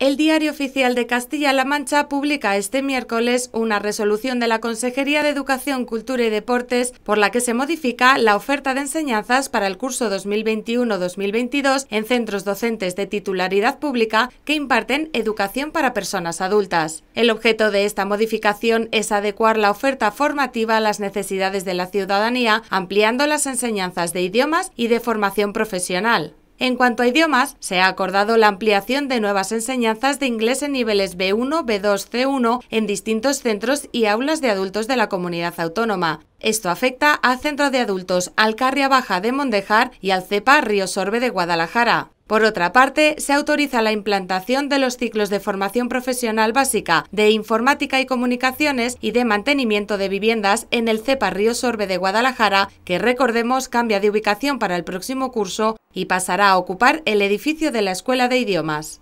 El Diario Oficial de Castilla-La Mancha publica este miércoles una resolución de la Consejería de Educación, Cultura y Deportes por la que se modifica la oferta de enseñanzas para el curso 2021-2022 en centros docentes de titularidad pública que imparten educación para personas adultas. El objeto de esta modificación es adecuar la oferta formativa a las necesidades de la ciudadanía, ampliando las enseñanzas de idiomas y de formación profesional. En cuanto a idiomas, se ha acordado la ampliación de nuevas enseñanzas de inglés en niveles B1, B2, C1 en distintos centros y aulas de adultos de la comunidad autónoma. Esto afecta al centro de adultos Alcarria Baja de Mondejar y al CEPA Río Sorbe de Guadalajara. Por otra parte, se autoriza la implantación de los ciclos de formación profesional básica de informática y comunicaciones y de mantenimiento de viviendas en el CEPA Río Sorbe de Guadalajara, que recordemos cambia de ubicación para el próximo curso y pasará a ocupar el edificio de la Escuela de Idiomas.